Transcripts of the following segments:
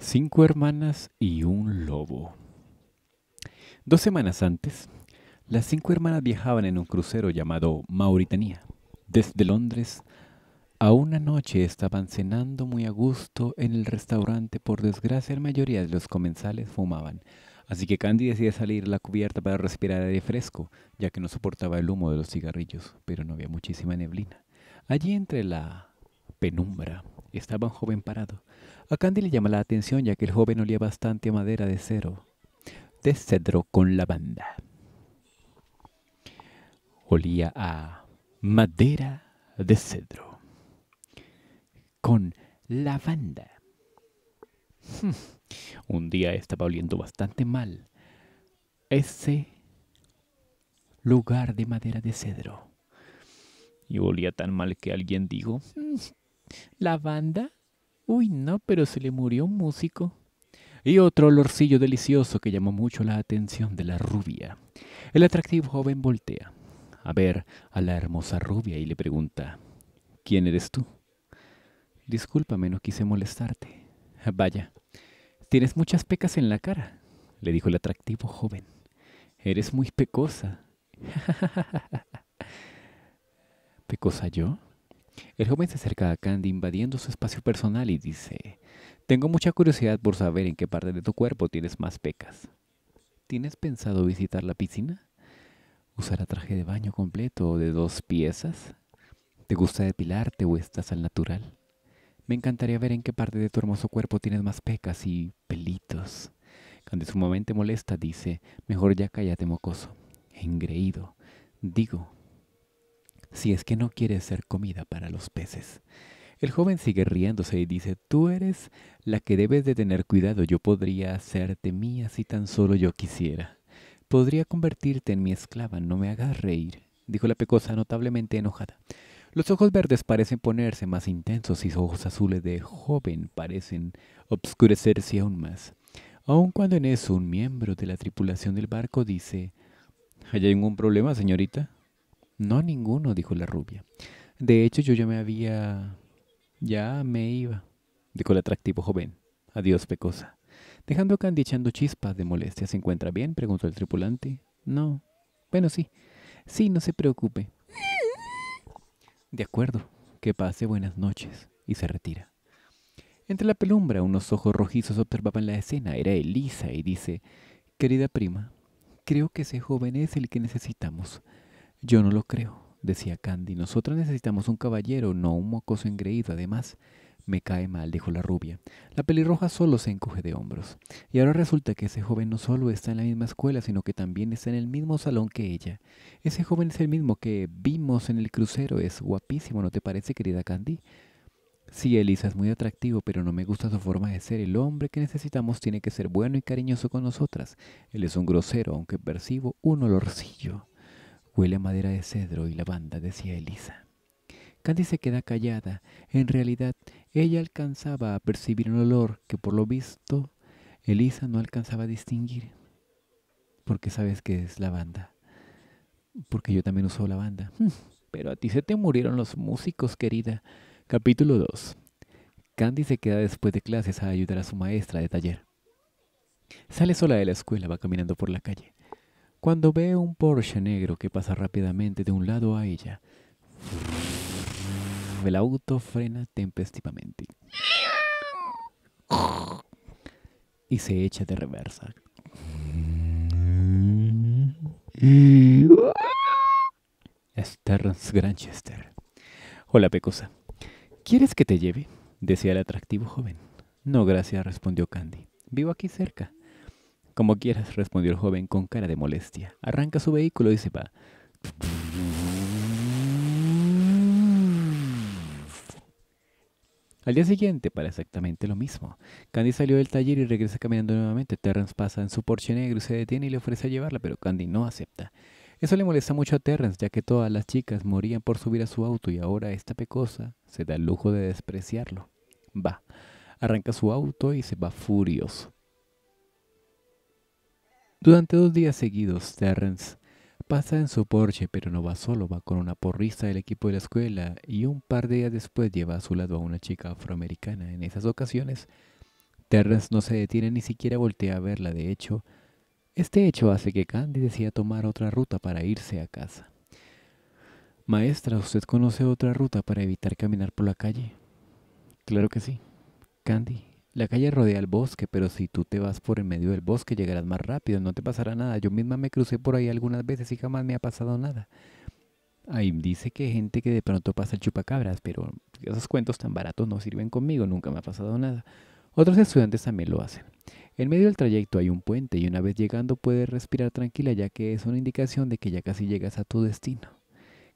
Cinco hermanas y un lobo. Dos semanas antes, las cinco hermanas viajaban en un crucero llamado Mauritania. Desde Londres, a una noche estaban cenando muy a gusto en el restaurante. Por desgracia, la mayoría de los comensales fumaban. Así que Candy decidió salir a la cubierta para respirar aire fresco, ya que no soportaba el humo de los cigarrillos, pero no había muchísima neblina. Allí entre la penumbra estaba un joven parado, a Candy le llama la atención ya que el joven olía bastante a madera de cero, de cedro con lavanda. Olía a madera de cedro con lavanda. Un día estaba oliendo bastante mal ese lugar de madera de cedro. Y olía tan mal que alguien dijo, mm, ¿lavanda? Uy, no, pero se le murió un músico. Y otro olorcillo delicioso que llamó mucho la atención de la rubia. El atractivo joven voltea a ver a la hermosa rubia y le pregunta, ¿quién eres tú? Discúlpame, no quise molestarte. Vaya, tienes muchas pecas en la cara, le dijo el atractivo joven. Eres muy pecosa. ¿Pecosa yo? El joven se acerca a Candy invadiendo su espacio personal y dice, tengo mucha curiosidad por saber en qué parte de tu cuerpo tienes más pecas. ¿Tienes pensado visitar la piscina? ¿Usará traje de baño completo o de dos piezas? ¿Te gusta depilarte o estás al natural? Me encantaría ver en qué parte de tu hermoso cuerpo tienes más pecas y pelitos. Candy sumamente molesta dice, mejor ya cállate mocoso, engreído. Digo, si es que no quieres ser comida para los peces. El joven sigue riéndose y dice, tú eres la que debes de tener cuidado, yo podría hacerte mía si tan solo yo quisiera. Podría convertirte en mi esclava, no me hagas reír, dijo la pecosa notablemente enojada. Los ojos verdes parecen ponerse más intensos y sus ojos azules de joven parecen obscurecerse aún más. Aun cuando en eso un miembro de la tripulación del barco dice, ¿Hay algún problema, señorita? No, ninguno, dijo la rubia. De hecho, yo ya me había... Ya me iba, dijo el atractivo joven. Adiós, pecosa. Dejando a Candy echando chispas de molestia, ¿se encuentra bien? preguntó el tripulante. No. Bueno, sí. Sí, no se preocupe. De acuerdo, que pase buenas noches. Y se retira. Entre la pelumbra, unos ojos rojizos observaban la escena. Era Elisa y dice, Querida prima, creo que ese joven es el que necesitamos. Yo no lo creo, decía Candy. Nosotras necesitamos un caballero, no un mocoso engreído. Además, me cae mal, dijo la rubia. La pelirroja solo se encoge de hombros. Y ahora resulta que ese joven no solo está en la misma escuela, sino que también está en el mismo salón que ella. Ese joven es el mismo que vimos en el crucero. Es guapísimo, ¿no te parece, querida Candy? Sí, Elisa es muy atractivo, pero no me gusta su forma de ser. El hombre que necesitamos tiene que ser bueno y cariñoso con nosotras. Él es un grosero, aunque percibo un olorcillo. Huele a madera de cedro y la banda decía Elisa. Candy se queda callada. En realidad, ella alcanzaba a percibir un olor que por lo visto Elisa no alcanzaba a distinguir. Porque sabes que es la banda. Porque yo también uso la banda. Mm, pero a ti se te murieron los músicos, querida. Capítulo 2. Candy se queda después de clases a ayudar a su maestra de taller. Sale sola de la escuela, va caminando por la calle cuando ve un Porsche negro que pasa rápidamente de un lado a ella. El auto frena tempestivamente y se echa de reversa. Esther Granchester. Hola, Pecosa. ¿Quieres que te lleve? decía el atractivo joven. No, gracias, respondió Candy. Vivo aquí cerca. Como quieras, respondió el joven con cara de molestia. Arranca su vehículo y se va. Al día siguiente, para exactamente lo mismo, Candy salió del taller y regresa caminando nuevamente. Terrence pasa en su Porsche negro y se detiene y le ofrece a llevarla, pero Candy no acepta. Eso le molesta mucho a Terrence, ya que todas las chicas morían por subir a su auto y ahora esta pecosa se da el lujo de despreciarlo. Va, arranca su auto y se va furioso. Durante dos días seguidos, Terrence pasa en su Porsche, pero no va solo, va con una porrista del equipo de la escuela y un par de días después lleva a su lado a una chica afroamericana. En esas ocasiones, Terrence no se detiene ni siquiera voltea a verla. De hecho, este hecho hace que Candy decida tomar otra ruta para irse a casa. Maestra, ¿usted conoce otra ruta para evitar caminar por la calle? Claro que sí. Candy, la calle rodea el bosque, pero si tú te vas por en medio del bosque llegarás más rápido, no te pasará nada. Yo misma me crucé por ahí algunas veces y jamás me ha pasado nada. Ahí dice que hay gente que de pronto pasa el chupacabras, pero esos cuentos tan baratos no sirven conmigo, nunca me ha pasado nada. Otros estudiantes también lo hacen. En medio del trayecto hay un puente y una vez llegando puedes respirar tranquila ya que es una indicación de que ya casi llegas a tu destino.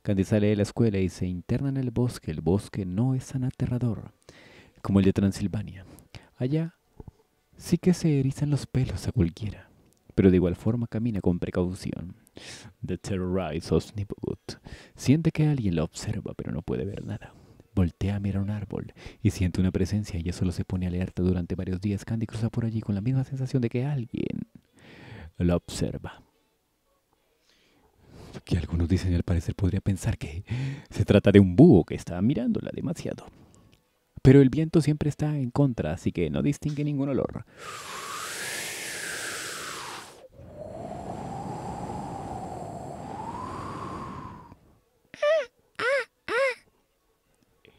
Candy sale de la escuela y se interna en el bosque. El bosque no es tan aterrador como el de Transilvania. Allá sí que se erizan los pelos a cualquiera, pero de igual forma camina con precaución. The Terrorized of siente que alguien la observa, pero no puede ver nada. Voltea a mirar un árbol y siente una presencia y solo se pone alerta durante varios días. Candy cruza por allí con la misma sensación de que alguien la observa. Que algunos dicen al parecer podría pensar que se trata de un búho que está mirándola demasiado. Pero el viento siempre está en contra, así que no distingue ningún olor.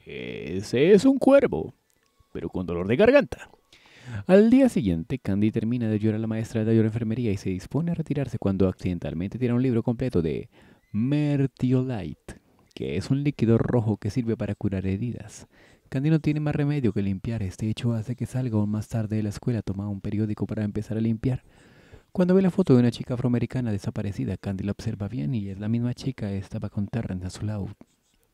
Ese es un cuervo, pero con dolor de garganta. Al día siguiente, Candy termina de llorar a la maestra de la enfermería y se dispone a retirarse cuando accidentalmente tira un libro completo de Mertiolite, que es un líquido rojo que sirve para curar heridas. Candy no tiene más remedio que limpiar. Este hecho hace que salga aún más tarde de la escuela, toma un periódico para empezar a limpiar. Cuando ve la foto de una chica afroamericana desaparecida, Candy la observa bien y es la misma chica que estaba con Terrence en su lado.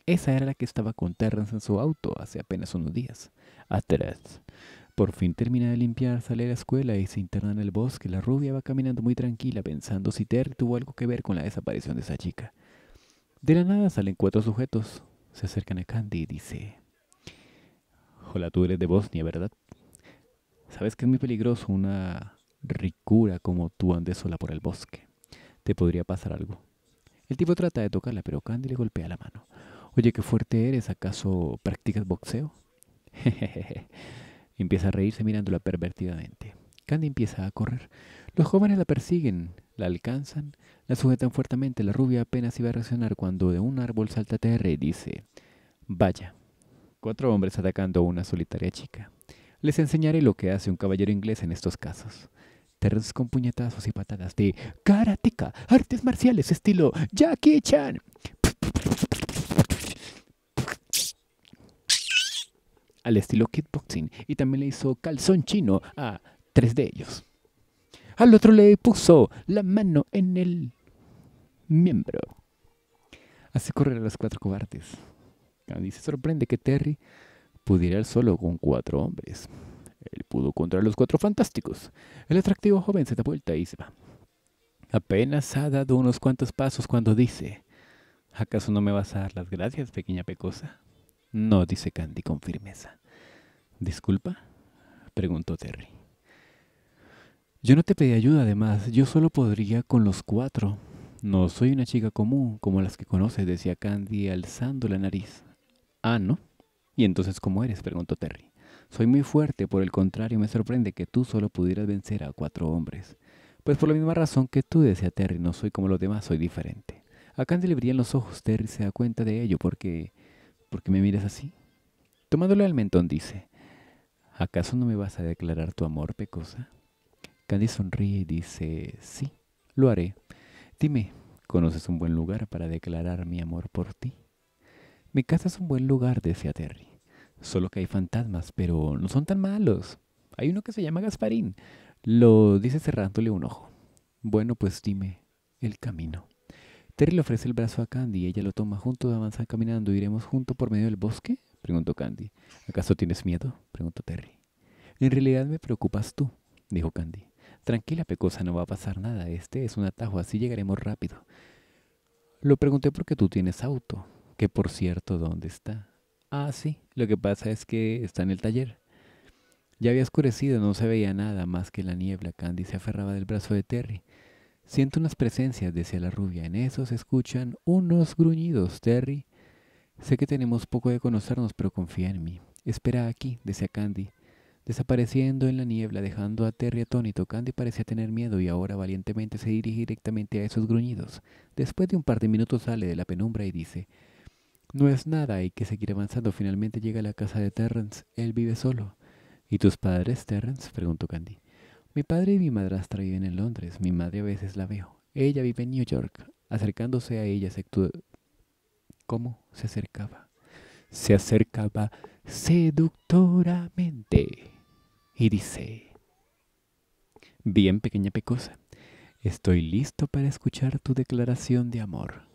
Esa era la que estaba con Terrence en su auto hace apenas unos días. Atrás. Por fin termina de limpiar, sale de la escuela y se interna en el bosque. La rubia va caminando muy tranquila pensando si Terry tuvo algo que ver con la desaparición de esa chica. De la nada salen cuatro sujetos. Se acercan a Candy y dice... Hola, tú eres de Bosnia, ¿verdad? Sabes que es muy peligroso una ricura como tú andes sola por el bosque. Te podría pasar algo. El tipo trata de tocarla, pero Candy le golpea la mano. Oye, qué fuerte eres, ¿acaso practicas boxeo? empieza a reírse mirándola pervertidamente. Candy empieza a correr. Los jóvenes la persiguen, la alcanzan, la sujetan fuertemente. La rubia apenas iba a reaccionar cuando de un árbol salta Terry y dice, Vaya, Cuatro hombres atacando a una solitaria chica. Les enseñaré lo que hace un caballero inglés en estos casos. Terrenos con puñetazos y patadas de karateka. artes marciales estilo Jackie Chan. Al estilo kickboxing y también le hizo calzón chino a tres de ellos. Al otro le puso la mano en el miembro. Así a los cuatro cobardes. Candy se sorprende que Terry pudiera ir solo con cuatro hombres. Él pudo contra los cuatro fantásticos. El atractivo joven se da vuelta y se va. Apenas ha dado unos cuantos pasos cuando dice, ¿acaso no me vas a dar las gracias, pequeña pecosa? No, dice Candy con firmeza. ¿Disculpa? preguntó Terry. Yo no te pedí ayuda, además, yo solo podría con los cuatro. No soy una chica común como las que conoces, decía Candy alzando la nariz. Ah, ¿no? ¿Y entonces cómo eres? preguntó Terry. Soy muy fuerte, por el contrario, me sorprende que tú solo pudieras vencer a cuatro hombres. Pues por la misma razón que tú, decía Terry, no soy como los demás, soy diferente. A Candy le brillan los ojos, Terry se da cuenta de ello, porque... porque me miras así? Tomándole al mentón dice, ¿acaso no me vas a declarar tu amor, Pecosa? Candy sonríe y dice, sí, lo haré. Dime, ¿conoces un buen lugar para declarar mi amor por ti? Mi casa es un buen lugar, decía Terry. Solo que hay fantasmas, pero no son tan malos. Hay uno que se llama Gasparín. Lo dice cerrándole un ojo. Bueno, pues dime el camino. Terry le ofrece el brazo a Candy. y Ella lo toma junto, avanzan caminando. ¿Iremos juntos por medio del bosque? Preguntó Candy. ¿Acaso tienes miedo? Preguntó Terry. En realidad me preocupas tú, dijo Candy. Tranquila, Pecosa, no va a pasar nada. Este es un atajo, así llegaremos rápido. Lo pregunté porque tú tienes auto, que por cierto, ¿dónde está? Ah, sí, lo que pasa es que está en el taller. Ya había oscurecido, no se veía nada más que la niebla. Candy se aferraba del brazo de Terry. Siento unas presencias, decía la rubia. En eso se escuchan unos gruñidos, Terry. Sé que tenemos poco de conocernos, pero confía en mí. Espera aquí, decía Candy. Desapareciendo en la niebla, dejando a Terry atónito, Candy parecía tener miedo y ahora valientemente se dirige directamente a esos gruñidos. Después de un par de minutos sale de la penumbra y dice, no es nada, hay que seguir avanzando. Finalmente llega a la casa de Terrence. Él vive solo. ¿Y tus padres, Terrence? preguntó Candy. Mi padre y mi madrastra viven en Londres. Mi madre a veces la veo. Ella vive en New York. Acercándose a ella se ¿Cómo se acercaba? Se acercaba seductoramente. Y dice... Bien, pequeña pecosa. Estoy listo para escuchar tu declaración de amor.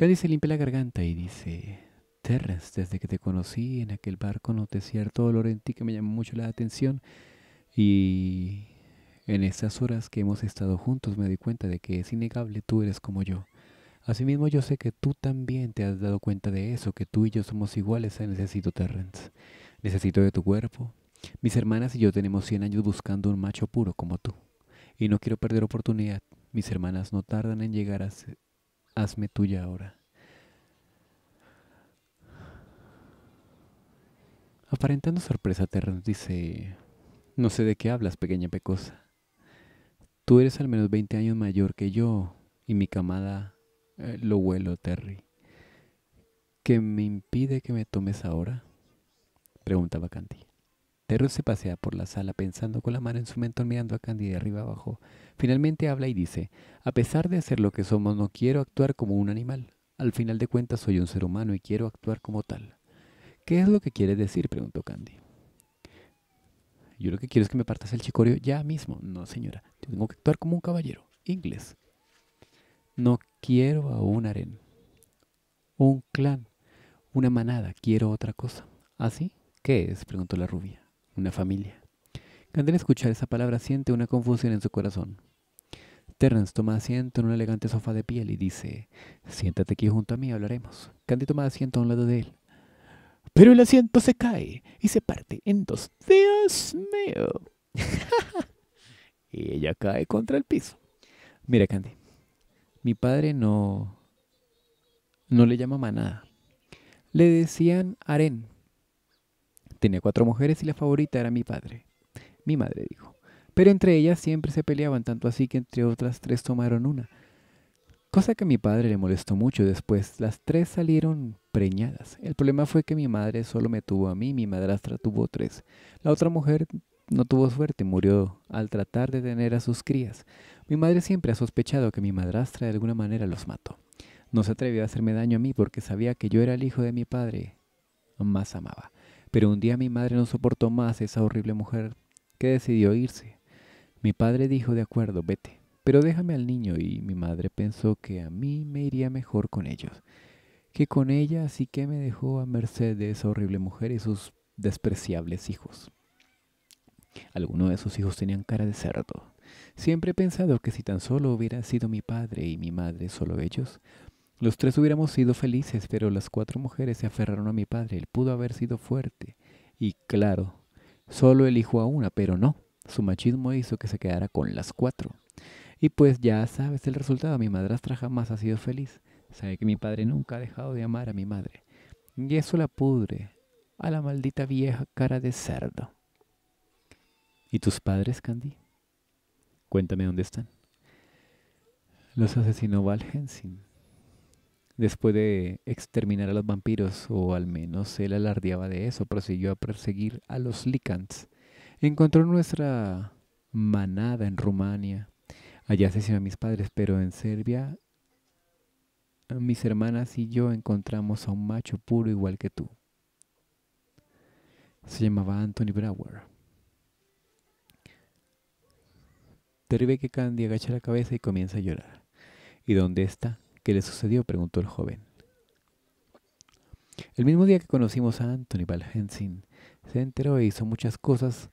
Cady se limpia la garganta y dice, Terrence, desde que te conocí en aquel barco noté cierto dolor en ti que me llamó mucho la atención y en estas horas que hemos estado juntos me di cuenta de que es innegable tú eres como yo. Asimismo yo sé que tú también te has dado cuenta de eso, que tú y yo somos iguales, necesito Terrence, necesito de tu cuerpo. Mis hermanas y yo tenemos 100 años buscando un macho puro como tú y no quiero perder oportunidad. Mis hermanas no tardan en llegar a hazme tuya ahora. Aparentando sorpresa, nos dice, no sé de qué hablas, pequeña pecosa. Tú eres al menos 20 años mayor que yo y mi camada eh, lo huelo, Terry. ¿Qué me impide que me tomes ahora? Pregunta Bacanti. Terry se pasea por la sala pensando con la mano en su mentón mirando a Candy de arriba abajo. Finalmente habla y dice, a pesar de ser lo que somos no quiero actuar como un animal. Al final de cuentas soy un ser humano y quiero actuar como tal. ¿Qué es lo que quieres decir? preguntó Candy. Yo lo que quiero es que me partas el chicorio ya mismo. No, señora. tengo que actuar como un caballero. Inglés. No quiero a un harén. Un clan. Una manada. Quiero otra cosa. ¿Así? ¿Ah, ¿Qué es? preguntó la rubia una familia. Candy al escuchar esa palabra siente una confusión en su corazón. Terrence toma asiento en un elegante sofá de piel y dice, siéntate aquí junto a mí, hablaremos. Candy toma asiento a un lado de él. Pero el asiento se cae y se parte en dos. Dios mío. y ella cae contra el piso. Mira, Candy, mi padre no... no le llamaba nada. Le decían Aren. Tenía cuatro mujeres y la favorita era mi padre. Mi madre dijo. Pero entre ellas siempre se peleaban, tanto así que entre otras tres tomaron una. Cosa que a mi padre le molestó mucho después. Las tres salieron preñadas. El problema fue que mi madre solo me tuvo a mí, mi madrastra tuvo tres. La otra mujer no tuvo suerte, murió al tratar de tener a sus crías. Mi madre siempre ha sospechado que mi madrastra de alguna manera los mató. No se atrevió a hacerme daño a mí porque sabía que yo era el hijo de mi padre. Más amaba. Pero un día mi madre no soportó más esa horrible mujer que decidió irse. Mi padre dijo de acuerdo, vete, pero déjame al niño y mi madre pensó que a mí me iría mejor con ellos que con ella, así que me dejó a merced de esa horrible mujer y sus despreciables hijos. Algunos de sus hijos tenían cara de cerdo. Siempre he pensado que si tan solo hubiera sido mi padre y mi madre solo ellos, los tres hubiéramos sido felices, pero las cuatro mujeres se aferraron a mi padre. Él pudo haber sido fuerte. Y claro, solo elijo a una, pero no. Su machismo hizo que se quedara con las cuatro. Y pues ya sabes el resultado. Mi madrastra jamás ha sido feliz. Sabe que mi padre nunca ha dejado de amar a mi madre. Y eso la pudre a la maldita vieja cara de cerdo. ¿Y tus padres, Candy? Cuéntame dónde están. Los asesinó Valhensin Después de exterminar a los vampiros, o al menos él alardeaba de eso, prosiguió a perseguir a los Licants. Encontró nuestra manada en Rumania. Allá asesinó a mis padres, pero en Serbia mis hermanas y yo encontramos a un macho puro igual que tú. Se llamaba Anthony Brower. Terrible que Candy agacha la cabeza y comienza a llorar. ¿Y dónde está? ¿Qué le sucedió? preguntó el joven. El mismo día que conocimos a Anthony Valhensin, se enteró e hizo muchas cosas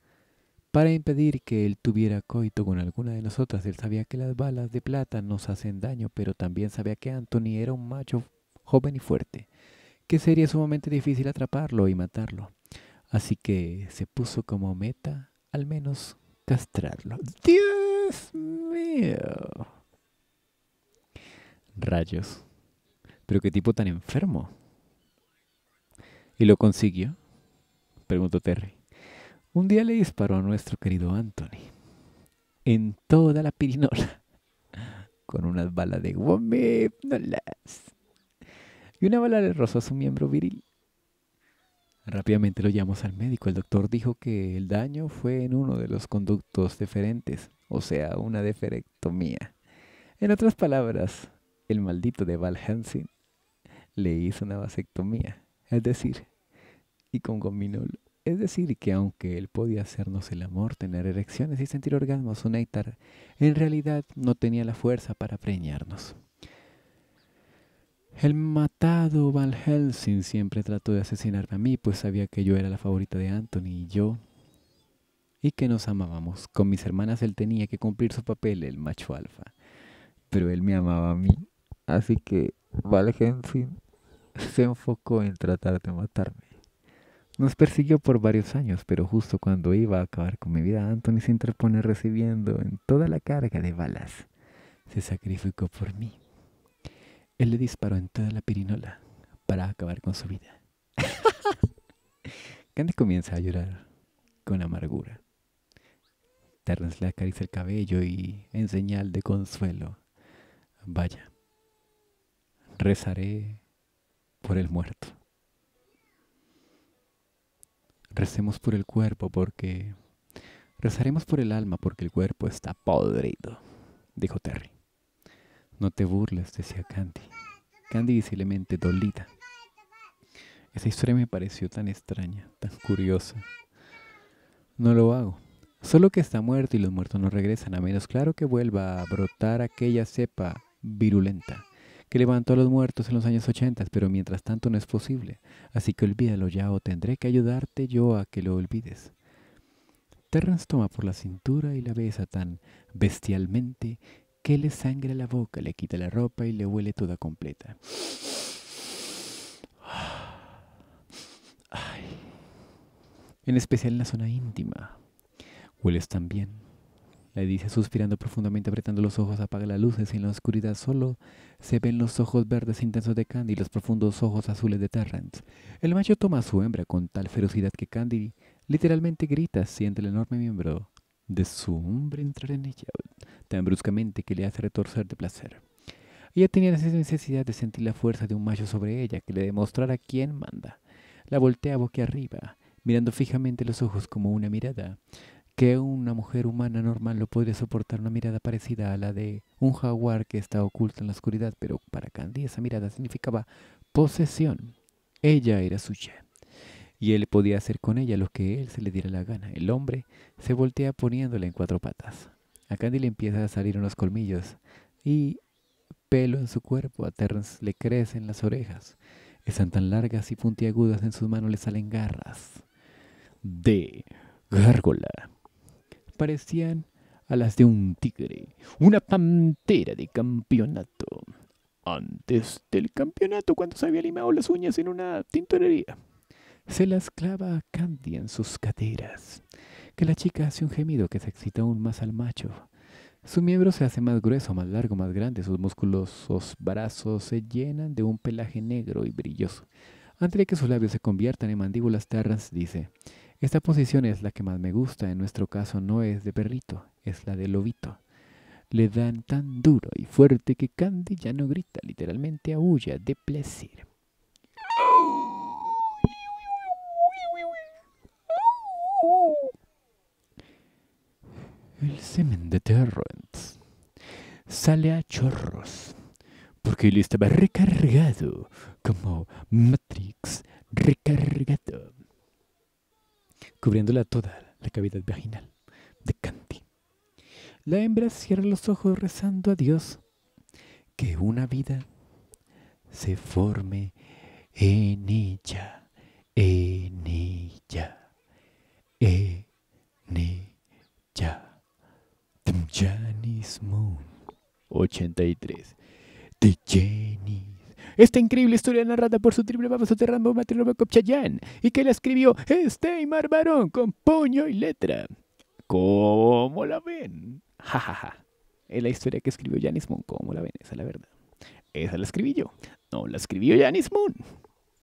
para impedir que él tuviera coito con alguna de nosotras. Él sabía que las balas de plata nos hacen daño, pero también sabía que Anthony era un macho joven y fuerte, que sería sumamente difícil atraparlo y matarlo. Así que se puso como meta, al menos, castrarlo. ¡Dios mío! Rayos. Pero qué tipo tan enfermo. ¿Y lo consiguió? Preguntó Terry. Un día le disparó a nuestro querido Anthony. En toda la pirinola. Con unas balas de gominolas. Y una bala le rozó a su miembro viril. Rápidamente lo llamamos al médico. El doctor dijo que el daño fue en uno de los conductos deferentes, o sea, una deferectomía. En otras palabras, el maldito de Val le hizo una vasectomía. Es decir, y con gominol. Es decir, que aunque él podía hacernos el amor, tener erecciones y sentir orgasmos o en realidad no tenía la fuerza para preñarnos. El matado Val siempre trató de asesinarme a mí, pues sabía que yo era la favorita de Anthony y yo, y que nos amábamos. Con mis hermanas él tenía que cumplir su papel, el macho alfa, pero él me amaba a mí. Así que Valhensin se enfocó en tratar de matarme. Nos persiguió por varios años, pero justo cuando iba a acabar con mi vida, Anthony se interpone recibiendo en toda la carga de balas. Se sacrificó por mí. Él le disparó en toda la pirinola para acabar con su vida. Candy comienza a llorar con amargura. Terrence le acaricia el cabello y, en señal de consuelo, vaya, rezaré por el muerto. Recemos por el cuerpo porque... Rezaremos por el alma porque el cuerpo está podrido, dijo Terry. No te burles, decía Candy. Candy visiblemente dolida. Esa historia me pareció tan extraña, tan curiosa. No lo hago. Solo que está muerto y los muertos no regresan, a menos claro que vuelva a brotar aquella cepa virulenta que levantó a los muertos en los años 80, pero mientras tanto no es posible. Así que olvídalo ya o tendré que ayudarte yo a que lo olvides. Terrence toma por la cintura y la besa tan bestialmente que le sangra la boca, le quita la ropa y le huele toda completa. En especial en la zona íntima. Hueles tan bien le dice suspirando profundamente, apretando los ojos, apaga las luces y en la oscuridad solo se ven los ojos verdes intensos de Candy y los profundos ojos azules de Terrence. El macho toma a su hembra con tal ferocidad que Candy literalmente grita, siente el enorme miembro de su hombre entrar en ella tan bruscamente que le hace retorcer de placer. Ella tenía esa necesidad de sentir la fuerza de un macho sobre ella que le demostrara quién manda. La voltea boca arriba, mirando fijamente los ojos como una mirada que una mujer humana normal no podría soportar una mirada parecida a la de un jaguar que está oculto en la oscuridad, pero para Candy esa mirada significaba posesión. Ella era suya. Y él podía hacer con ella lo que él se le diera la gana. El hombre se voltea poniéndola en cuatro patas. A Candy le empiezan a salir unos colmillos y pelo en su cuerpo. A Terrence le crecen las orejas. Están tan largas y puntiagudas en sus manos le salen garras. De gárgola parecían a las de un tigre, una pantera de campeonato. Antes del campeonato, cuando se había limado las uñas en una tintorería, se las clava a Candy en sus caderas, que la chica hace un gemido que se excita aún más al macho. Su miembro se hace más grueso, más largo, más grande, sus musculosos brazos se llenan de un pelaje negro y brilloso. Antes de que sus labios se conviertan en mandíbulas terras, dice, esta posición es la que más me gusta, en nuestro caso no es de perrito, es la de lobito. Le dan tan duro y fuerte que Candy ya no grita, literalmente aúlla de placer. El semen de Terrence sale a chorros porque él estaba recargado como Matrix recargado cubriéndola toda la cavidad vaginal de Candy. La hembra cierra los ojos rezando a Dios que una vida se forme en ella, en ella, en ella. Janis Moon 83 de Jenny. Esta increíble historia narrada por su triple papa soterrando matrimonio Copchayán y que la escribió Steymar Barón con puño y letra. ¿Cómo la ven? Jajaja. Ja, ja. Es la historia que escribió Janis Moon. ¿Cómo la ven? Esa es la verdad. Esa la escribí yo. No, la escribió Janis Moon.